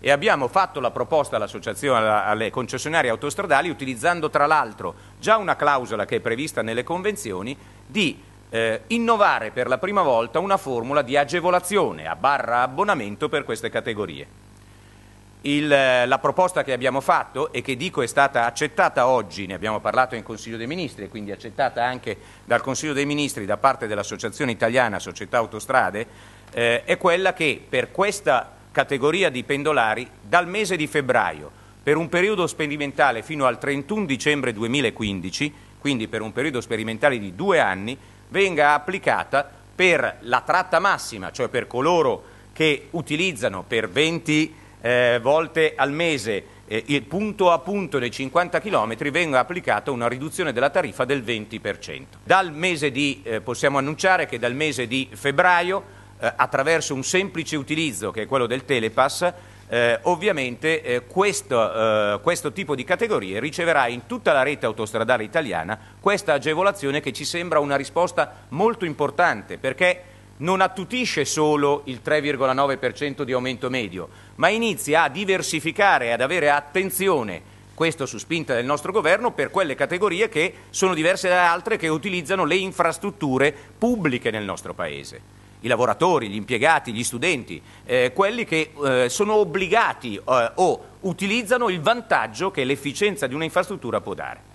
e abbiamo fatto la proposta all'associazione, alle concessionarie autostradali, utilizzando tra l'altro già una clausola che è prevista nelle convenzioni, di eh, innovare per la prima volta una formula di agevolazione a barra abbonamento per queste categorie. Il, eh, la proposta che abbiamo fatto e che dico è stata accettata oggi, ne abbiamo parlato in Consiglio dei Ministri e quindi accettata anche dal Consiglio dei Ministri da parte dell'Associazione Italiana Società Autostrade, eh, è quella che per questa categoria di pendolari dal mese di febbraio per un periodo sperimentale fino al 31 dicembre 2015, quindi per un periodo sperimentale di due anni, venga applicata per la tratta massima, cioè per coloro che utilizzano per 20 eh, volte al mese eh, il punto a punto dei 50 km, venga applicata una riduzione della tariffa del 20%. Dal mese di, eh, possiamo annunciare che dal mese di febbraio eh, attraverso un semplice utilizzo che è quello del Telepass, eh, ovviamente eh, questo, eh, questo, tipo di categorie riceverà in tutta la rete autostradale italiana questa agevolazione che ci sembra una risposta molto importante perché non attutisce solo il 3,9% di aumento medio, ma inizia a diversificare e ad avere attenzione, questo su spinta del nostro governo, per quelle categorie che sono diverse da altre che utilizzano le infrastrutture pubbliche nel nostro Paese i lavoratori, gli impiegati, gli studenti, eh, quelli che eh, sono obbligati eh, o utilizzano il vantaggio che l'efficienza di un'infrastruttura può dare.